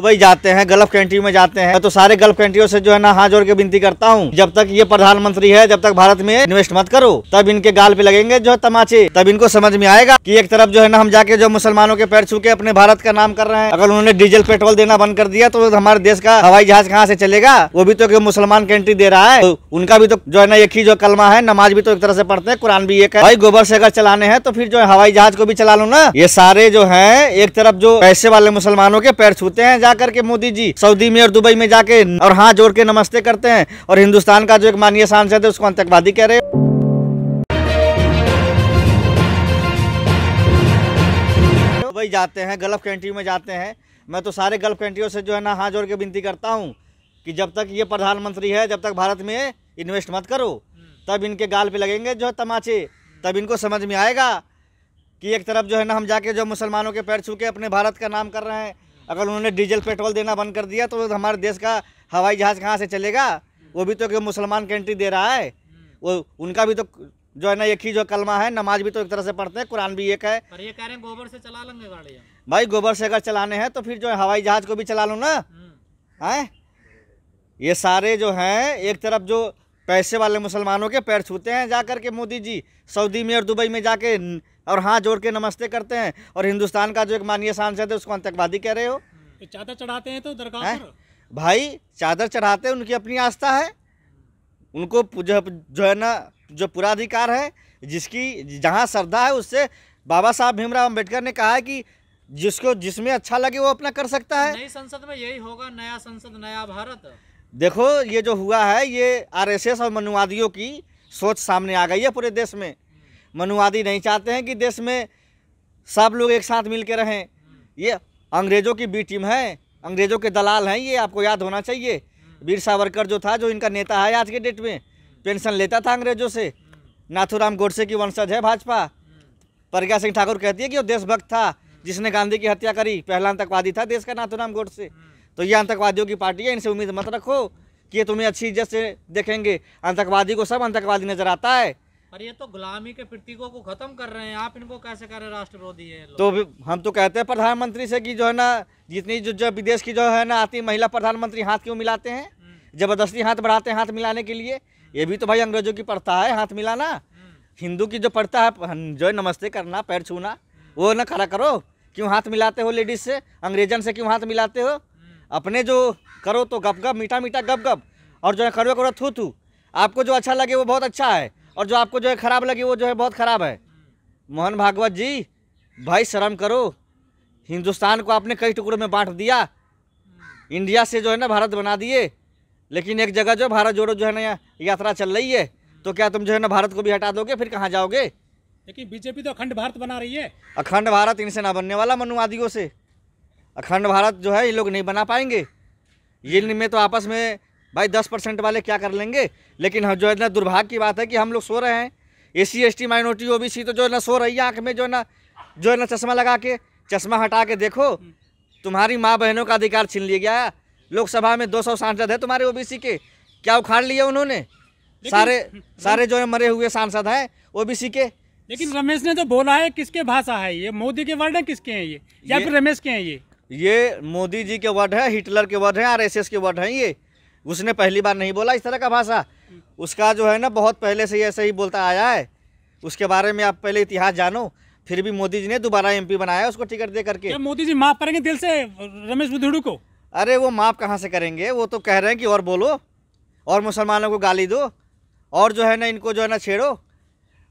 Dubai जाते हैं gulf country में जाते हैं तो सारे गल्फ कंट्रियों से जो है ना हाथ जोड़ के विनती करता हूँ जब तक ये प्रधानमंत्री है जब तक भारत में इन्वेस्ट मत करो तब इनके गाल पे लगेंगे जो है तमाचे तब इनको समझ में आएगा कि एक तरफ जो है ना हम जाके जो मुसलमानों के पैर छू के अपने भारत का नाम कर रहे हैं अगर उन्होंने डीजल पेट्रोल देना बंद कर दिया तो हमारे देश का हवाई जहाज कहाँ से चलेगा वो भी तो मुसलमान कंट्री दे रहा है तो उनका भी तो जो है ना एक ही जो कलमा है नमाज भी तो एक तरह से पढ़ते हैं कुरान भी एक है भाई गोबर से अगर चलाने हैं तो फिर जो है हवाई जहाज को भी चला लो ना ये सारे जो है एक तरफ जो ऐसे वाले मुसलमानों के पैर छूते हैं जा करके मोदी जी सऊदी में और दुबई में जाके और हाथ जोड़ के नमस्ते करते हैं और हिंदुस्तान का जो एक माननीय सांसद है उसको आतंकवादी कह रहे हैं दुबई जाते हैं गल्फ कंट्री में जाते हैं मैं तो सारे गल्फ कंट्रियों से जो है ना हाथ जोड़ के विनती करता हूँ कि जब तक ये प्रधानमंत्री है जब तक भारत में इन्वेस्ट मत करो तब इनके गाल पे लगेंगे जो है तमाचे तब इनको समझ में आएगा कि एक तरफ जो है ना हम जाके जो मुसलमानों के पैर छू के अपने भारत का नाम कर रहे हैं अगर उन्होंने डीजल पेट्रोल देना बंद कर दिया तो हमारे देश का हवाई जहाज़ कहाँ से चलेगा वो भी तो मुसलमान कंट्री दे रहा है वो उनका भी तो जो है ना एक ही जो कलमा है नमाज भी तो एक तरह से पढ़ते हैं कुरान भी एक है पर ये कह रहे हैं गोबर से चला लेंगे गाड़ी भाई गोबर से अगर चलाने हैं तो फिर जो है हवाई जहाज को भी चला लो ना हम्म। है ये सारे जो हैं एक तरफ जो पैसे वाले मुसलमानों के पैर छूते हैं जा कर के मोदी जी सऊदी में और दुबई में जाके और हाथ जोड़ के नमस्ते करते हैं और हिंदुस्तान का जो एक माननीय सांसद है उसको आतंकवादी कह रहे हो तो चादर चढ़ाते हैं तो दरगाह है? भाई चादर चढ़ाते हैं उनकी अपनी आस्था है उनको जो, जो है ना जो पूरा अधिकार है जिसकी जहाँ श्रद्धा है उससे बाबा साहब भीमराव अम्बेडकर ने कहा है कि जिसको जिसमें अच्छा लगे वो अपना कर सकता है नई संसद में यही होगा नया संसद नया भारत देखो ये जो हुआ है ये आरएसएस और मनुवादियों की सोच सामने आ गई है पूरे देश में मनुवादी नहीं चाहते हैं कि देश में सब लोग एक साथ मिल के रहें ये अंग्रेज़ों की बी टीम है अंग्रेज़ों के दलाल हैं ये आपको याद होना चाहिए वीर सावरकर जो था जो इनका नेता है आज के डेट में पेंशन लेता था अंग्रेज़ों से नाथूराम गोडसे की वंशज है भाजपा प्रज्ञा सिंह ठाकुर कहती है कि वो देशभक्त था जिसने गांधी की हत्या करी पहला आतंकवादी था देश का नाथुराम गोडसे तो ये आतंकवादियों की पार्टी है इनसे उम्मीद मत रखो कि ये तुम्हें अच्छी इज्जत से देखेंगे आतंकवादी को सब आतंकवादी नजर आता है पर ये तो गुलामी के प्रतीकों को खत्म कर रहे हैं आप इनको कैसे कह रहे राष्ट्रविरोधी है तो हम तो कहते हैं प्रधानमंत्री से कि जो है ना जितनी जो जो विदेश की जो है ना आती महिला प्रधानमंत्री हाथ क्यों मिलाते हैं हम्म। जबरदस्ती हाथ बढ़ाते हैं हाथ मिलाने के लिए ये भी तो भाई अंग्रेजों की पड़ता है हाथ मिलाना हम्म। हिंदू की जो पड़ता है जो है नमस्ते करना पैर छूना वो ना खड़ा करो क्यों हाथ मिलाते हो लेडीज से अंग्रेजन से क्यों हाथ मिलाते हो अपने जो करो तो गप गप मीठा मीठा गप गप और जो है करो करो थू थू आपको जो अच्छा लगे वो बहुत अच्छा है और जो आपको जो है ख़राब लगे वो जो है बहुत ख़राब है मोहन भागवत जी भाई शर्म करो हिंदुस्तान को आपने कई टुकड़ों में बांट दिया इंडिया से जो है ना भारत बना दिए लेकिन एक जगह जो है भारत जोड़ो जो है ना यात्रा चल रही है तो क्या तुम जो है ना भारत को भी हटा दोगे फिर कहाँ जाओगे लेकिन बीजेपी तो अखंड भारत बना रही है अखंड भारत इनसे ना बनने वाला मनुवादियों से अखंड भारत जो है ये लोग नहीं बना पाएंगे ये में तो आपस में भाई दस परसेंट वाले क्या कर लेंगे लेकिन हम हाँ, जो है ना दुर्भाग्य की बात है कि हम लोग सो रहे हैं A C S T minority O B C तो जो है ना सो रही है आँख में जो है ना जो है ना चश्मा लगा के चश्मा हटा के देखो तुम्हारी माँ बहनों का अधिकार छीन लिया गया लोकसभा में दो सौ सांसद है तुम्हारे ओ के क्या उखाड़ लिए उन्होंने सारे सारे जो है मरे हुए सांसद हैं ओ के लेकिन रमेश ने तो बोला है किसके भाषा है ये मोदी के वर्ड है किसके हैं ये या फिर रमेश के हैं ये ये मोदी जी के वर्ड है हिटलर के वर्ड है आर के वर्ड हैं ये उसने पहली बार नहीं बोला इस तरह का भाषा उसका जो है ना बहुत पहले से ऐसे ही बोलता आया है उसके बारे में आप पहले इतिहास जानो फिर भी मोदी जी ने दोबारा एमपी बनाया उसको टिकट दे करके मोदी जी माफ करेंगे दिल से रमेश बुद्धू को अरे वो माफ कहाँ से करेंगे वो तो कह रहे हैं कि और बोलो और मुसलमानों को गाली दो और जो है ना इनको जो है ना छेड़ो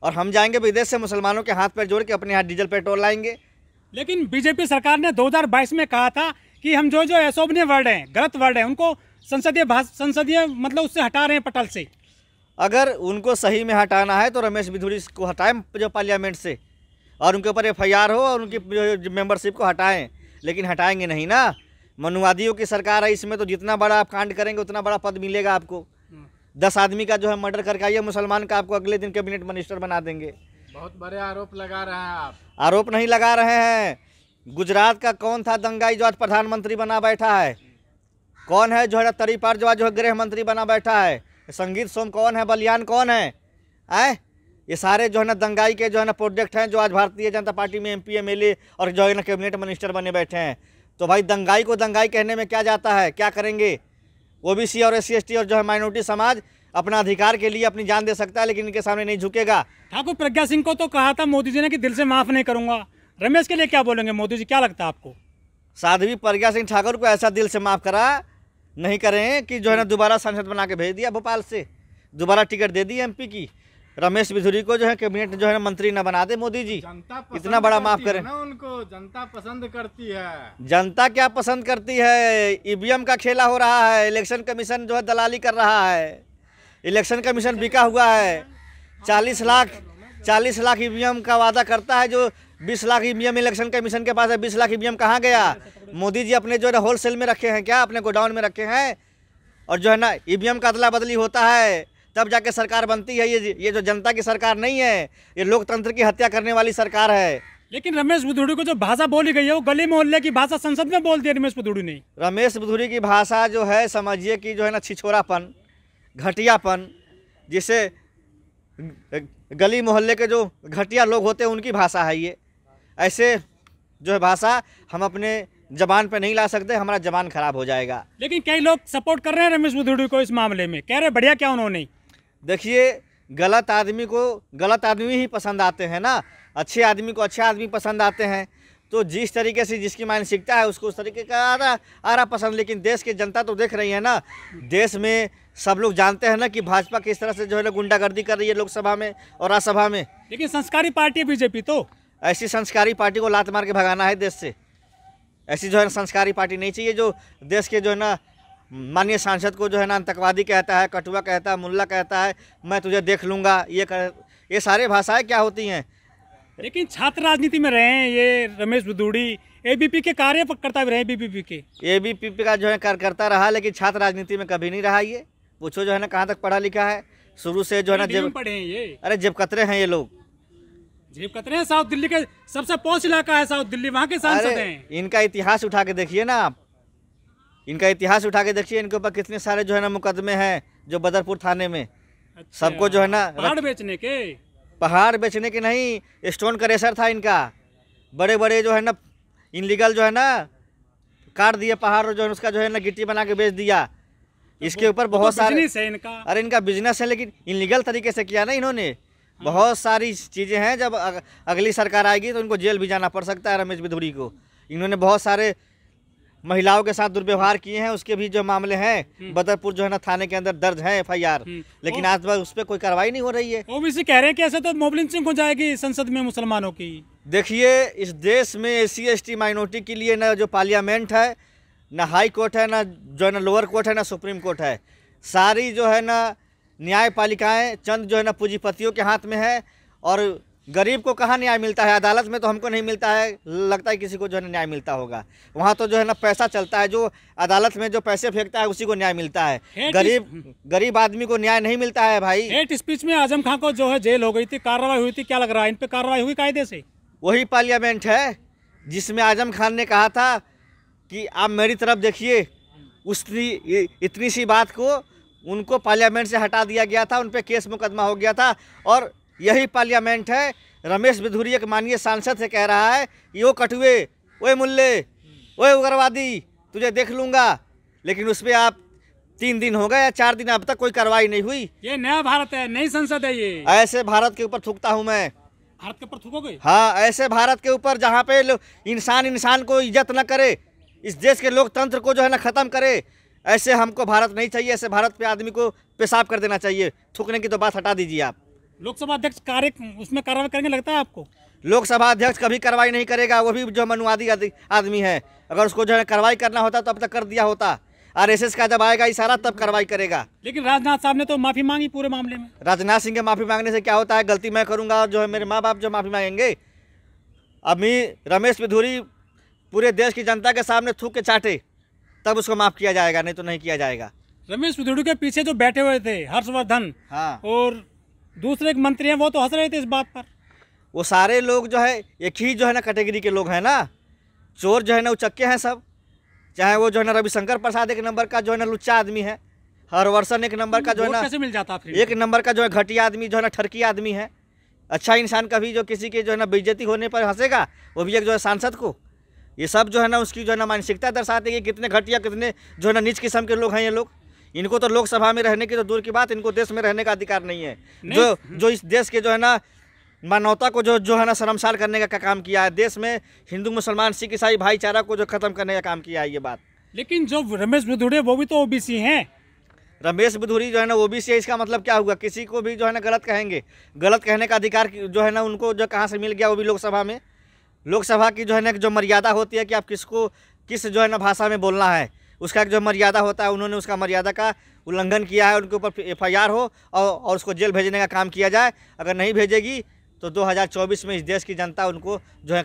और हम जाएंगे विदेश से मुसलमानों के हाथ पैर जोड़ के अपने यहाँ डीजल पेट्रोल लाएंगे लेकिन बीजेपी सरकार ने 2022 में कहा था कि हम जो जो अशोभनीय वर्ड हैं गलत वर्ड हैं उनको संसदीय संसदीय मतलब उससे हटा रहे हैं पटल से अगर उनको सही में हटाना है तो रमेश बिधुरी को हटाएं जो पार्लियामेंट से और उनके ऊपर एफ हो और उनकी मेंबरशिप को हटाएं लेकिन हटाएंगे नहीं ना मनुवादियों की सरकार है इसमें तो जितना बड़ा आप कांड करेंगे उतना बड़ा पद मिलेगा आपको हम्म। दस आदमी का जो है मर्डर करके आइए मुसलमान का आपको अगले दिन कैबिनेट मिनिस्टर बना देंगे बहुत बड़े आरोप लगा रहे हैं आप आरोप नहीं लगा रहे हैं गुजरात का कौन था दंगाई जो आज प्रधानमंत्री बना बैठा है कौन है जो है तरीपार जो आज गृह मंत्री बना बैठा है संगीत सोम कौन है बलियान कौन है आए ये सारे जो है ना दंगाई के जो है ना प्रोजेक्ट हैं जो आज भारतीय जनता पार्टी में एमपी एमएलए और जो है ना कैबिनेट मिनिस्टर बने बैठे हैं तो भाई दंगाई को दंगाई कहने में क्या जाता है क्या करेंगे ओबीसी और एस सी और जो है माइनॉरिटी समाज अपना अधिकार के लिए अपनी जान दे सकता है लेकिन इनके सामने नहीं झुकेगा ठाकुर प्रज्ञा सिंह को तो कहा था मोदी जी ने कि दिल से माफ़ नहीं करूंगा रमेश के लिए क्या बोलेंगे मोदी जी क्या लगता है आपको साध्वी प्रज्ञा सिंह ठाकुर को ऐसा दिल से माफ़ करा नहीं करें कि जो है ना दोबारा सांसद बना के भेज दिया भोपाल से दोबारा टिकट दे दी एमपी की रमेश बिधुरी को जो है कैबिनेट जो है मंत्री न बना दे मोदी जी इतना बड़ा माफ करें ना उनको जनता पसंद करती है जनता क्या पसंद करती है ईवीएम का खेला हो रहा है इलेक्शन कमीशन जो है दलाली कर रहा है इलेक्शन कमीशन बिका हुआ है चालीस लाख चालीस लाख ई का वादा करता है जो बीस लाख ई इलेक्शन कमीशन के पास है बीस लाख ई कहाँ गया मोदी जी अपने जो है होल सेल में रखे हैं क्या अपने गोडाउन में रखे हैं और जो है ना ई का अदला बदली होता है तब जाके सरकार बनती है ये ये जो जनता की सरकार नहीं है ये लोकतंत्र की हत्या करने वाली सरकार है लेकिन रमेश बुधुड़ी को जो भाषा बोली गई है वो गली मोहल्ले की भाषा संसद में बोल दी रमेश बुधुड़ी ने रमेश बुधुड़ी की भाषा जो है समझिए कि जो है ना छिछोरापन घटियापन जिसे गली मोहल्ले के जो घटिया लोग होते हैं उनकी भाषा है ये ऐसे जो है भाषा हम अपने जबान पे नहीं ला सकते हमारा जबान खराब हो जाएगा लेकिन कई लोग सपोर्ट कर रहे हैं रमेश मुथुडी को इस मामले में कह रहे बढ़िया क्या उन्होंने देखिए गलत आदमी को गलत आदमी ही पसंद आते हैं ना अच्छे आदमी को अच्छे आदमी पसंद आते हैं तो जिस तरीके से जिसकी मानसिकता है उसको उस तरीके का आ रहा आ रहा पसंद लेकिन देश की जनता तो देख रही है ना देश में सब लोग जानते हैं ना कि भाजपा किस तरह से जो है ना गुंडागर्दी कर रही है लोकसभा में और राज्यसभा में लेकिन संस्कारी पार्टी है बीजेपी तो ऐसी संस्कारी पार्टी को लात मार के भगाना है देश से ऐसी जो है ना संस्कारी पार्टी नहीं चाहिए जो देश के जो है ना माननीय सांसद को जो है ना आतंकवादी कहता है कटुआ कहता है मुल्ला कहता है मैं तुझे देख लूँगा ये कर ये सारे भाषाएँ क्या होती हैं लेकिन छात्र राजनीति में रहे हैं ये रमेश भदूड़ी एबीपी के कार्यकर्ता भी रहे बीबीपी के पी का जो है कार्यकर्ता रहा लेकिन छात्र राजनीति में कभी नहीं रहा ये पूछो जो है ना कहाँ तक पढ़ा लिखा है शुरू से जो है ना जेब पढ़े हैं ये अरे जेब कतरे हैं ये लोग जेब कतरे हैं साउथ दिल्ली के सबसे पहुँच इलाका है साउथ दिल्ली वहाँ के सांसद हैं इनका इतिहास उठा के देखिए ना आप इनका इतिहास उठा के देखिए इनके ऊपर कितने सारे जो है ना मुकदमे हैं जो बदरपुर थाने में अच्छा, सबको जो है ना बेचने के पहाड़ बेचने के नहीं स्टोन करेसर था इनका बड़े बड़े जो है ना इनलीगल जो है ना काट दिए पहाड़ जो है उसका जो है ना गिट्टी बना के बेच दिया तो इसके ऊपर तो बहुत तो सारे है इनका अरे इनका बिजनेस है लेकिन इनलीगल तरीके से किया ना इन्होंने हाँ। बहुत सारी चीज़ें हैं जब अगली सरकार आएगी तो इनको जेल भी जाना पड़ सकता है रमेश भिधुरी को इन्होंने बहुत सारे महिलाओं के साथ दुर्व्यवहार किए हैं उसके भी जो मामले हैं हम्म। बदरपुर जो है ना थाने के अंदर दर्ज है एफ हम्म। लेकिन आज उस पर कोई कार्रवाई नहीं हो रही है वो भी कह रहे हैं कि तो मोबलिन सिंह हो जाएगी संसद में मुसलमानों की देखिए इस देश में A C S T minority के लिए ना जो पार्लियामेंट है ना हाई कोर्ट है ना जो है ना लोअर कोर्ट है ना सुप्रीम कोर्ट है सारी जो है ना न्यायपालिकाएं चंद जो है ना पूंजीपतियों के हाथ में है और गरीब को कहाँ न्याय मिलता है अदालत में तो हमको नहीं मिलता है लगता है किसी को जो है न्याय मिलता होगा वहाँ तो जो है ना पैसा चलता है जो अदालत में जो पैसे फेंकता है उसी को न्याय मिलता है गरीब गरीब आदमी को न्याय नहीं मिलता है भाई हेट स्पीच में आजम खान को जो है जेल हो गई थी कार्रवाई हुई थी क्या लग रहा है इन पर कार्रवाई हुई कायदे से वही पार्लियामेंट है जिसमें आजम खान ने कहा था कि आप मेरी तरफ देखिए उसकी इतनी सी बात को उनको पार्लियामेंट से हटा दिया गया था उन पर केस मुकदमा हो गया था और यही पार्लियामेंट है रमेश भिधुरी एक माननीय सांसद से कह रहा है कि वो कटुए ओए मुल्ले ओए उग्रवादी तुझे देख लूँगा लेकिन उस पर आप तीन दिन हो गए या चार दिन अब तक कोई कार्रवाई नहीं हुई ये नया भारत है नई संसद है ये ऐसे भारत के ऊपर थूकता हूँ मैं भारत के ऊपर थूकोगे हाँ ऐसे भारत के ऊपर जहाँ पे इंसान इंसान को इज्जत न करे इस देश के लोकतंत्र को जो है ना ख़त्म करे ऐसे हमको भारत नहीं चाहिए ऐसे भारत पे आदमी को पेशाब कर देना चाहिए थूकने की तो बात हटा दीजिए आप लोकसभा अध्यक्ष कार्य उसमें कार्रवाई करेंगे लगता है आपको लोकसभा अध्यक्ष कभी कार्रवाई नहीं करेगा वो भी जो मनुवादी आदमी है अगर उसको जो है कार्रवाई करना होता तो अब तक कर दिया होता आर एस का जब आएगा इशारा तब कार्रवाई करेगा लेकिन राजनाथ साहब ने तो माफी मांगी पूरे मामले में राजनाथ सिंह के माफी मांगने से क्या होता है गलती मैं करूंगा जो है मेरे माँ बाप जो माफी मांगेंगे अभी रमेश बिधूरी पूरे देश की जनता के सामने थूक के चाटे तब उसको माफ किया जाएगा नहीं तो नहीं किया जाएगा रमेश बिधूरी के पीछे जो बैठे हुए थे हर्षवर्धन हाँ और दूसरे के मंत्री हैं वो तो हंस रहे थे इस बात पर वो सारे लोग जो है एक ही जो है ना कैटेगरी के लोग हैं ना चोर जो है ना उचक्के हैं सब चाहे वो जो है ना रविशंकर प्रसाद एक नंबर का जो है ना लुच्चा आदमी है हरवर्षन एक नंबर का जो है ना कैसे मिल जाता फिर एक नंबर का जो है घटिया आदमी जो है ना ठरकी आदमी है अच्छा इंसान कभी जो किसी के जो है ना बेइज्जती होने पर हंसेगा वो भी एक जो है सांसद को ये सब जो है ना उसकी जो है ना मानसिकता दर्शाते कि कितने घटिया कितने जो है ना नीच किस्म के लोग हैं ये लोग इनको तो लोकसभा में रहने की तो दूर की बात इनको देश में रहने का अधिकार नहीं है नहीं। जो जो इस देश के जो है ना मानवता को जो जो है ना शर्मसार करने का, का काम किया है देश में हिंदू मुसलमान सिख ईसाई भाईचारा को जो खत्म करने का काम किया है ये बात लेकिन जो रमेश बिधुरी वो भी तो ओबीसी हैं रमेश भिधुरी जो है ना ओबीसी है इसका मतलब क्या हुआ किसी को भी जो है ना गलत कहेंगे गलत कहने का अधिकार जो है ना उनको जो कहाँ से मिल गया वो भी लोकसभा में लोकसभा की जो है ना जो मर्यादा होती है कि आप किसको किस जो है ना भाषा में बोलना है उसका जो मर्यादा होता है उन्होंने उसका मर्यादा का उल्लंघन किया है उनके ऊपर एफ हो और, और उसको जेल भेजने का काम किया जाए अगर नहीं भेजेगी तो चौबीस में इस देश की जनता उनको जो है